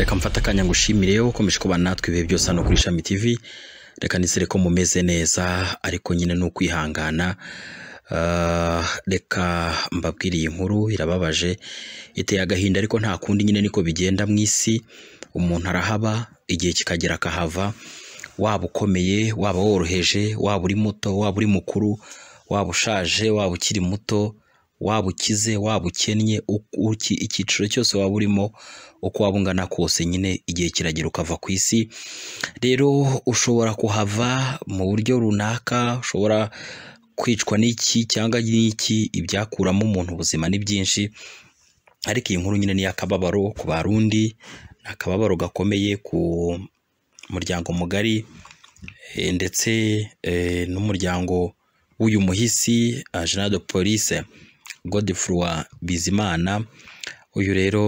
reka mfate akanya ngo ushimire ukomeje kuba natwe ibihe byose hano kuri ishami tv reka nizere ko mumeze neza ariko nyine ni ukwihangana ah, reka mbabwire iyi nkuru irababaje iteye agahinda ariko nta kundi nyine niko bigenda mu isi umuntu arahaba igihe kikagera akahava waba ukomeye waba woroheje waba uri muto waba uri mukuru waba ushaje waba ukiri muto waba ukize waba ukennye icyiciro cyose waba urimo uko waba ungana kose nyine igihe kiragera ukava ku isi rero ushobora kuhava mu buryo runaka ushobora kwicwa n'iki cyangwa n'iki ibyakuramo umuntu ubuzima ni byinshi ariko iyi nkuru nyine ni iy'akababaro ku barundi ni akababaro gakomeye ku muryango mugari eh, ndetse eh, n'umuryango w'uyu muhisi eh, ajenade polise Godefroid Bizimana uyu rero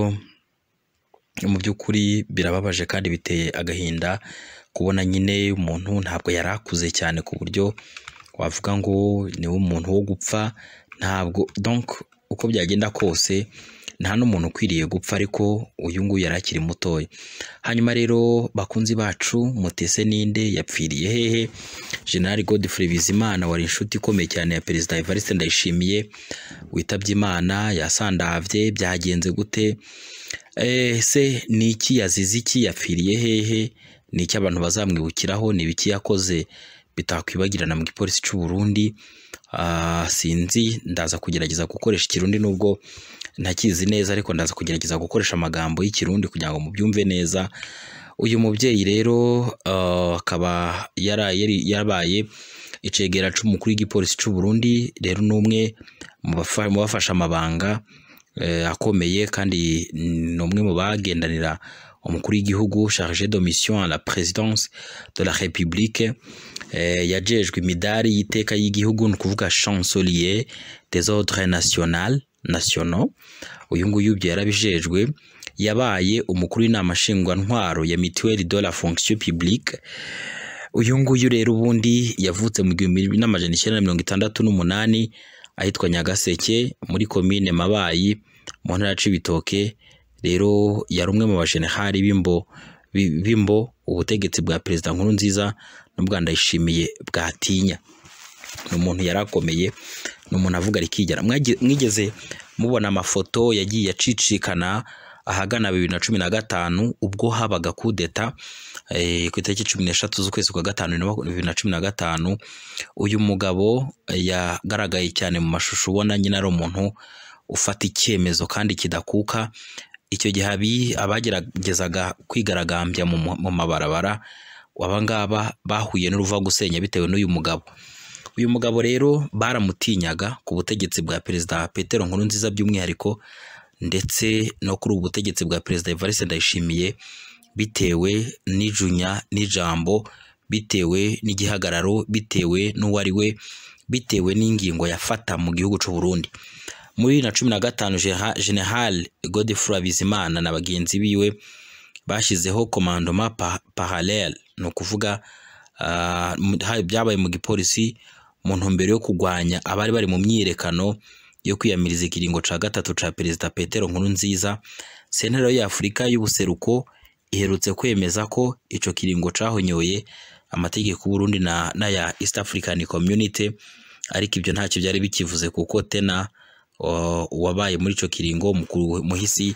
mu by'ukuri birababaje kandi biteye agahinda kubona nyine umuntu ntabwo yari akuze cyane ku buryo wavuga ngo niwe umuntu wo gupfa ntabwo donc uko byagenda kose. nta n'umuntu ukwiriye gupfa ariko uyu nguyu yari akiri mutoya hanyuma rero bakunzi bacu mutese ninde yapfiriye hehe General Godfrey Bizimana wari inshuti ikomeye cyane ya Perezida Evariste Ndayishimiye witabye Imana yasandavye byagenze gute ese ni iki yazize iki yapfiriye hehe ni iki abantu bazamwibukiraho ni ibiki yakoze bitakwibagirana mu gipolisi cy'u Burundi Ah, sinzi ndaza kugerageza gukoresha ikirundi nubwo ntakizi neza ariko ndaza kugerageza gukoresha amagambo y'ikirundi kugira ngo mubyumve neza uyu mubyeyi rero ah, akaba yarabaye icegera cy'umukuru w'igipolisi cy'u Burundi rero ni umwe mu bafashe amabanga eh, akomeye kandi ni umwe mu bagendanira umukuru w'igihugu chargé de mission à la présidence de la république Eh, yajejwe imidari y'iteka y'igihugu ni ukuvuga chancelier des ordres national national uyu nguyu ibyo yarabijejwe yabaye umukuru w'inama nshingwantwaro ya mituelle de la fonction publique uyu nguyu rero ubundi yavutse mu gihumbi bibiri n'amajana icyenda na mirongo itandatu n'umunani ahitwa Nyagaseke muri komine Mabayi mu ntara ya Cibitoke rero yari umwe mu bajenerali b'imbo bimbo ubutegetsi bwa perezida nkuru nziza n'ubwa ndayishimiye bwatinya ni umuntu yari akomeye ni umuntu avuga rikigera mwigeze mubona amafoto yagiye acicikana ahagana bibiri na cumi na gatanu ubwo habaga kudeta eh, ku itariki cumi n'eshatu z'ukwezi kwa gatanu bibiri na cumi na gatanu uyu mugabo eh, yagaragaye cyane mu mashusho ubona nyine ari umuntu ufata icyemezo kandi kidakuka icyo gihe abageragezaga kwigaragambya mu mabarabara aba bahuye bahuye gusenya bitewe n'uyu mugabo uyu mugabo rero baramutinyaga ku butegetsi bwa perezida Petero Nkuru nziza by'umwihariko ndetse no kuri ubu butegetsi bwa perezida Evariste Ndayishimiye bitewe n'ijunya n'ijambo bitewe n'igihagararo bitewe n'uwo ari we bitewe n'ingingo yafata mu gihugu cy'u Burundi muri bibiri na cumi na gatanu General Godefroid Bizimana na bagenzi biwe bashyizeho commandement parallel ni ukuvuga ah, byabaye mu gipolisi mu ntumbero yo kurwanya abari bari mu myiyerekano yo kwiyamiriza ikiringo cya gatatu cya perezida Petero Nkuru Nkurunziza sentare y'Afurika y'ubuseruko iherutse kwemeza ko icyo kiringo cyahonyoye amategeko Burundi na n'aya East African Community ariko ibyo ntacyo byari bikivuze kuko tena wabaye muri icyo kiringo mukuru muhisi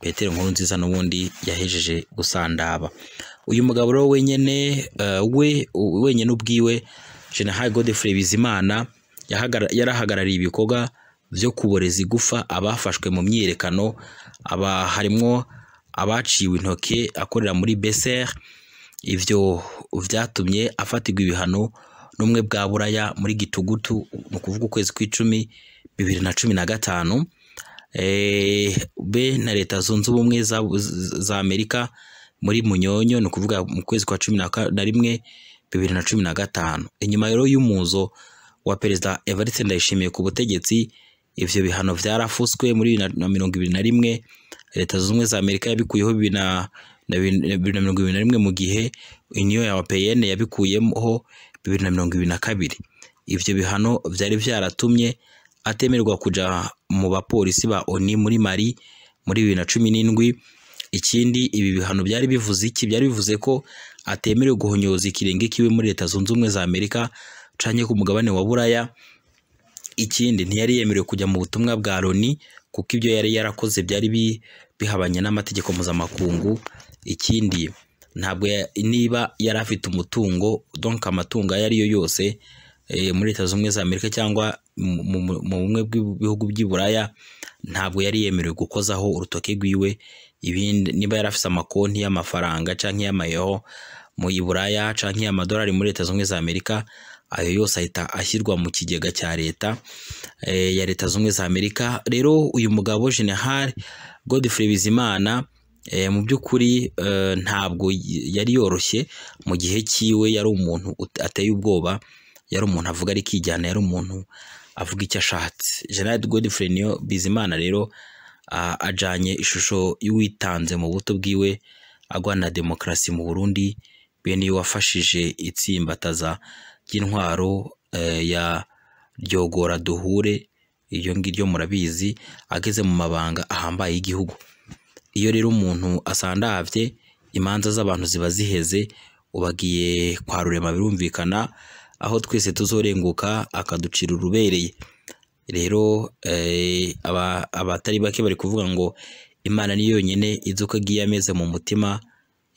Petero Nkuru nziza n'ubundi yahejeje gusandaba uyu mugabo rero wenyine eh, we wenyine ubwiwe General Godfrey Bizimana yarahagarariye ibikorwa byo kuboreza igufa abafashwe mu myiyerekano aba harimo abaciwe intoki akorera muri BCR ibyo byatumye afatirwa ibihano n'umwe bwa buraya muri gitugutu ni ukuvuga ukwezi kw'icumi bibiri na cumi na gatanu eh, be na leta zunze ubumwe za amerika muri munyonyo ni ukuvuga mu kwezi kwa cumi na rimwe bibiri na cumi na gatanu inyuma rero y'umuzo wa perezida evariste ndayishimiye ku butegetsi ibyo bihano byarafuswe muri bibiri na mirongo ibiri na rimwe leta zunze ubumwe za amerika yabikuyeho bibiri na mirongo ibiri na rimwe mu gihe uniyo ya peyene yabikuyeho bibiri na mirongo ibiri na kabiri ibyo bihano byari byaratumye atemerwa kujya mu bapolisi ba oni muri mari muri bibiri na cumi n'indwi ikindi ibi bihano byari bivuze iki byari bivuze ko atemerewe guhonyoza ikirenge kiwe muri leta zunze ubumwe za amerika canye ku mugabane wa buraya ikindi ntiyari yemerewe kujya mu butumwa bwa loni kuko ibyo yari yarakoze byari bihabanye n'amategeko mpuzamakungu ikindi ntabwo niba yari afite umutungo donka amatungo ayo ari yo yose eh, muri leta Zumwe za amerika cyangwa mu bumwe bw'ibihugu by'i buraya ntabwo yari yemerewe gukozaho urutoki rwiwe ibindi niba yari afite amakonti y'amafaranga cyangwa iy'amayero mu Buraya, cyangwa iy'amadolari muri leta Zumwe za amerika ayo yose ahita ashyirwa mu kigega cya leta eh, ya leta Zumwe za amerika rero uyu mugabo jenehari godifure bizimana Eh, mu by'ukuri eh, ntabwo yari yoroshye mu gihe cyiwe yari umuntu ateye ubwoba yari umuntu avuga ariko ijyana yari umuntu avuga icyo ashatse Gerard Godfrey niyo Bizimana rero ajyanye ishusho y'uwitanze mu buto bwiwe agwana demokarasi mu Burundi bene wafashije itsimbataza ry'intwaro eh, ya ryogora duhure iryo ngiryo murabizi ageze mu mabanga ahambaye y'igihugu iyo rero umuntu asandahavye imanza z'abantu ziba ziheze ubagiye kwa rurema birumvikana aho twese tuzorenguka akaducira urubereye rero eh, abatari bake bari kuvuga ngo imana ni yonyine izuka giye ameze mu mutima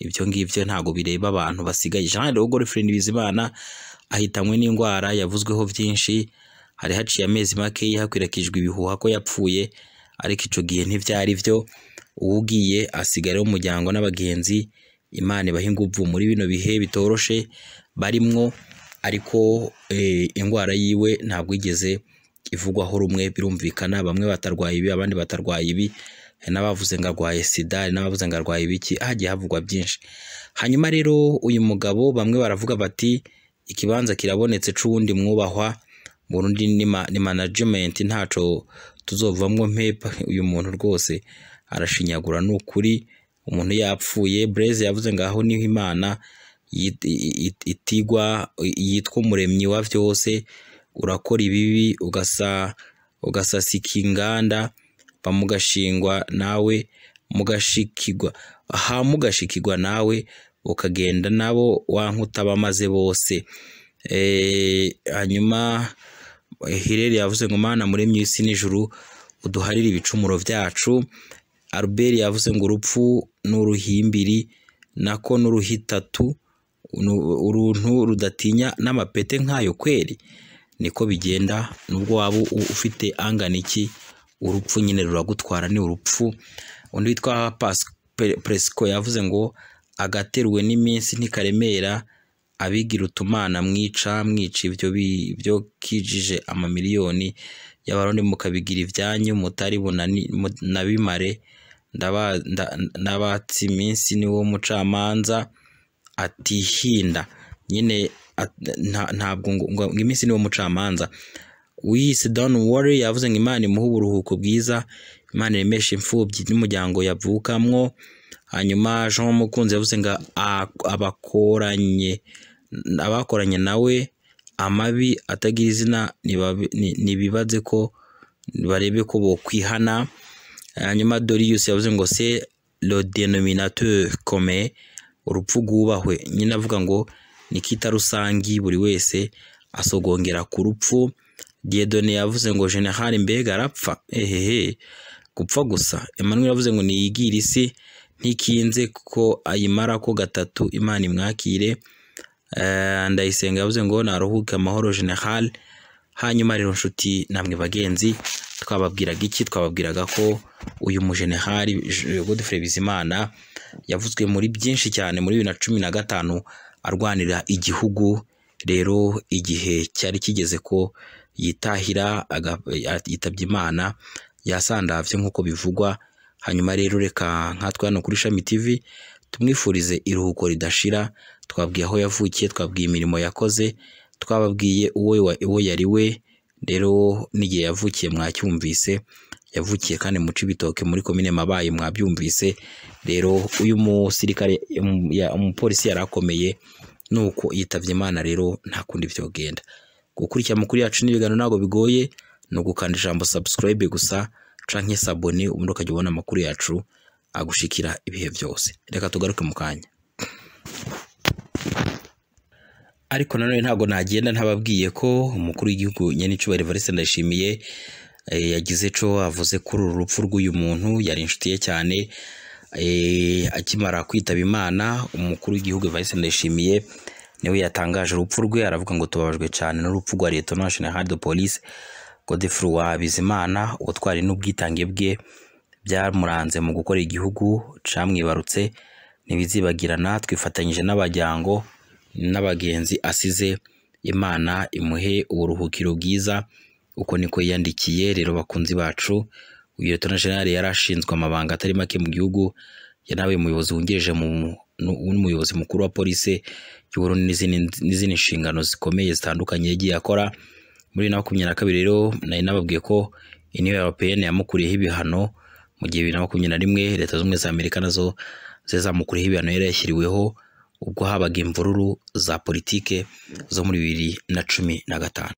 ibyo ngibyo ntabwo bireba abantu basigaye jean de Godfrey Bizimana ahitanywe n'indwara yavuzweho byinshi hari haciye amezi make hakwirakijwe ibihuha ko yapfuye ariko icyo gihe ntibyari byo uwugiye asigare umuryango n'abagenzi Imana ibaha ingufu muri bino bihe bitoroshe barimwo ariko eh, indwara yiwe ntabwo igeze ivugwaho rumwe birumvikana bamwe batarwaye ibi abandi batarwaye ibi n'abavuze ngo arwaye sida n'abavuze ngo arwaye ibiki hagiye havugwa byinshi hanyuma rero uyu mugabo bamwe baravuga bati ikibanza kirabonetse c'uwundi mwubahwa Burundi ni management ntacyo tuzovamwo mpepa uyu muntu rwose arashinyagura ni ukuri umuntu yapfuye Blaise yavuze ngaho niho imana itigwa yitwa umuremyi wa byose urakora ibibi ugasa ugasasika inganda bamugashingwa nawe mugashikigwa aha mugashikigwa nawe ukagenda nabo wankuta bamaze bose eh, hanyuma Hileli yavuze ngo mana muremyi w'isi n'ijuru uduharire ibicumuro byacu Albert yavuze ngo urupfu n'uruhimbiri nako n'uruhitatu uruntu rudatinya n’amapete nkayo kweri niko bigenda nubwo waba ufite angana iki urupfu nyine ruragutwara ni urupfu undi witwa Presco yavuze ngo agateruwe n'iminsi ntikaremera abigira utumana mwica mwica ibyo byo kijije amamiliyoni y'abarundi mukabigira ibyanyu mutari bimare, ndabatse iminsi ni wo mucamanza atihinda nyine ntabwo ngo iminsi ni wo mucamanza wiyise don wari yavuze ngo imana imuhe uburuhuko bwiza imana iremesha imfubyi n'umuryango yavukamwo hanyuma jean mukunzi yavuze ngo abakoranye abakoranye nawe amabi atagira izina ntibibaze ko barebe ko bokwihana hanyuma dorius yavuze ngo se lo denominateur commun urupfu rwubahwe nyine avuga ngo nikita rusangi buri wese asogongera ku rupfu diedone yavuze ngo general mbega arapfa ehehe gupfa gusa emmanuel yavuze ngo niyigira isi ntikinze ko ayimara ko gatatu imana imwakire eh, ndayisenga yavuze ngo naruhuke amahoro general hanyuma rero nshuti namwe bagenzi twababwiraga iki twababwiraga ko uyu mujenehari Godfrey bizimana yavuzwe muri byinshi cyane muri bibiri na cumi na gatanu arwanira igihugu rero igihe cyari kigeze ko yitahira yitabye imana yasandavye nk'uko bivugwa hanyuma rero reka nkatwe hano kuri shami tv tumwifurize iruhuko ridashira twabwiye aho yavukiye twabwiye imirimo yakoze twababwiye uwo yari we rero n'igihe yavukiye mwacyumvise yavukiye kandi mu Cibitoke muri komine Mabayi mwabyumvise rero uyu musirikare umupolisi yari akomeye nuko yitabye Imana rero nta kundi vyogenda gukurikira amakuru yacu n'ibiganiro ntabwo bigoye ni ugukanda ijambo subscribe gusa canke sabone ubundi ukajya ubona amakuru yacu agushikira ibihe byose reka tugaruke mu kanya ariko nanone ntabwo nagenda ntababwiye ko umukuru w'igihugu nyanicyubahiro Evariste Ndayishimiye eh, yagize co avuze kuri uru rupfu rw'uyu muntu yari inshuti ye cyane eh, akimara kwitaba imana umukuru w'igihugu Evariste Ndayishimiye niwe yatangaje urupfu rwe aravuga ngo tubabajwe cyane n'urupfu rwa Lieutenant General de Police Godefroid Bizimana ubutwari n'ubwitange bwe byamuranze mu gukora igihugu camwibarutse ntibizibagirana twifatanyije n'abajyango n'abagenzi asize Imana imuhe uburuhukiro bwiza uko niko yiyandikiye rero bakunzi bacu uyu Liyetona Jenerali yari ashinzwe amabanga atari make mu gihugu yanabaye umuyobozi wungirije n'umuyobozi mukuru wa polisi y'u Burundi n'izindi nshingano zikomeye zitandukanye yagiye akora muri bibiri na makumyabiri na kabiri rero nari nababwiye ko Union Européenne yamukuriyeho ibihano mu gihe bibiri na makumyabiri na rimwe Leta z'ubumwe za Amerika nazo zizamukuriyeho ibihano yari yashyiriweho ubwo habaga imvururu za politike zo muri bibiri na cumi na gatanu.